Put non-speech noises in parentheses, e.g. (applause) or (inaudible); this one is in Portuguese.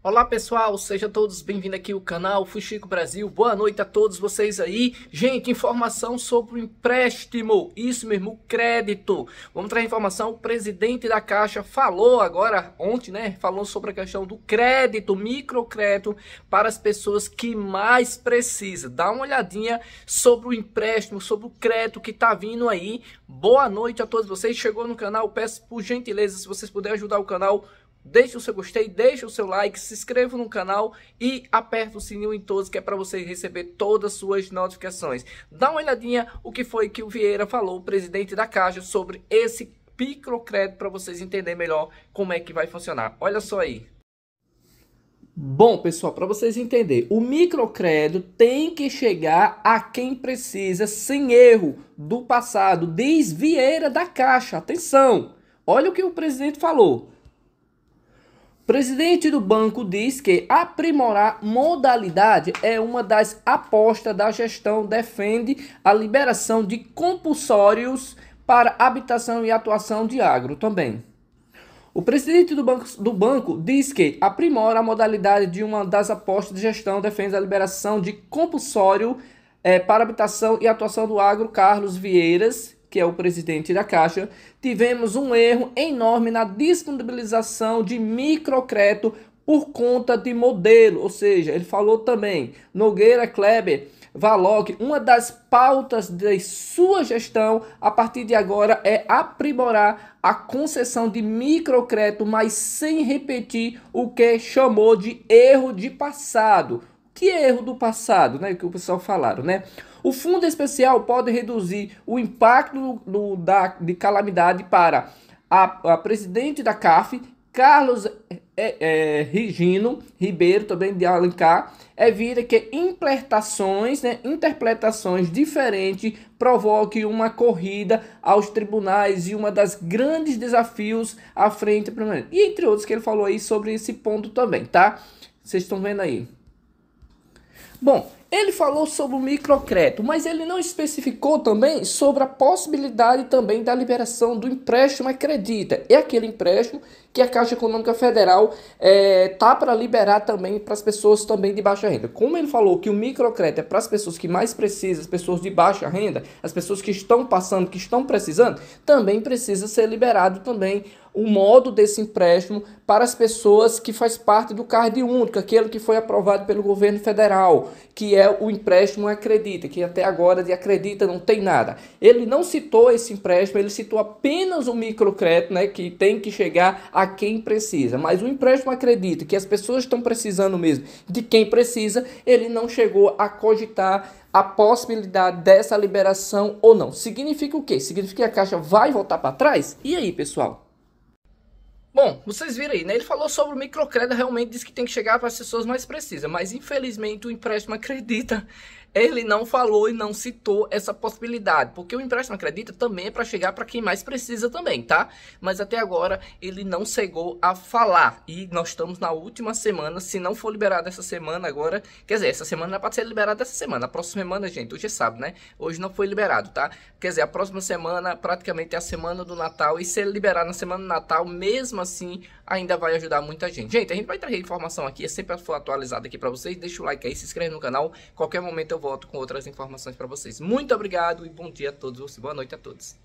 Olá pessoal, sejam todos bem-vindos aqui ao canal Fuxico Brasil. Boa noite a todos vocês aí. Gente, informação sobre o empréstimo, isso mesmo, crédito. Vamos trazer informação, o presidente da Caixa falou agora, ontem, né? Falou sobre a questão do crédito, microcrédito para as pessoas que mais precisam. Dá uma olhadinha sobre o empréstimo, sobre o crédito que tá vindo aí. Boa noite a todos vocês. Chegou no canal, peço por gentileza, se vocês puderem ajudar o canal, deixe o seu gostei, deixe o seu like, se inscreva no canal e aperta o sininho em todos que é para você receber todas as suas notificações. Dá uma olhadinha o que foi que o Vieira falou, o presidente da Caixa, sobre esse microcrédito para vocês entenderem melhor como é que vai funcionar. Olha só aí. Bom, pessoal, para vocês entenderem, o microcrédito tem que chegar a quem precisa, sem erro do passado, diz Vieira da Caixa. Atenção! Olha o que o presidente falou. Presidente do banco diz que aprimorar modalidade é uma das apostas da gestão, defende a liberação de compulsórios para habitação e atuação de agro também. O presidente do banco, do banco diz que aprimora a modalidade de uma das apostas de gestão, defende a liberação de compulsório é, para habitação e atuação do agro, Carlos Vieiras, que é o presidente da Caixa, tivemos um erro enorme na disponibilização de microcrédito por conta de modelo, ou seja, ele falou também, Nogueira Kleber Valog, uma das pautas de sua gestão a partir de agora é aprimorar a concessão de microcrédito, mas sem repetir o que chamou de erro de passado. Que erro do passado, né? Que o pessoal falaram, né? O fundo especial pode reduzir o impacto do, da, de calamidade para a, a presidente da CAF, Carlos é, é, Ribeiro, também de Alencar, evita que interpretações, né, interpretações diferentes provoquem uma corrida aos tribunais e uma das grandes desafios à frente E entre outros que ele falou aí sobre esse ponto também, tá? Vocês estão vendo aí. Bom, ele falou sobre o microcrédito, mas ele não especificou também sobre a possibilidade também da liberação do empréstimo acredita. É aquele empréstimo que a Caixa Econômica Federal é, tá para liberar também para as pessoas também de baixa renda. Como ele falou que o microcrédito é para as pessoas que mais precisam, as pessoas de baixa renda, as pessoas que estão passando, que estão precisando, também precisa ser liberado também o modo desse empréstimo para as pessoas que faz parte do CARD único, aquele que foi aprovado pelo governo federal, que é o empréstimo acredita, que até agora de acredita não tem nada. Ele não citou esse empréstimo, ele citou apenas o microcrédito, né, que tem que chegar a quem precisa. Mas o empréstimo acredita que as pessoas estão precisando mesmo de quem precisa, ele não chegou a cogitar a possibilidade dessa liberação ou não. Significa o quê? Significa que a Caixa vai voltar para trás? E aí, pessoal? Bom, vocês viram aí, né? Ele falou sobre o microcrédito, realmente disse que tem que chegar para as pessoas mais precisas, mas infelizmente o empréstimo acredita, (laughs) ele não falou e não citou essa possibilidade, porque o empréstimo acredita também é para chegar para quem mais precisa também, tá? Mas até agora ele não chegou a falar e nós estamos na última semana, se não for liberado essa semana agora, quer dizer, essa semana não é para ser liberada essa semana, a próxima semana, gente, hoje é sábado, né? Hoje não foi liberado, tá? Quer dizer, a próxima semana praticamente é a semana do Natal e se ele liberar na semana do Natal, mesmo mesmo assim ainda vai ajudar muita gente. Gente, a gente vai trazer informação aqui, é sempre atualizada aqui para vocês. Deixa o like aí, se inscreve no canal. Qualquer momento eu volto com outras informações para vocês. Muito obrigado e bom dia a todos. Boa noite a todos.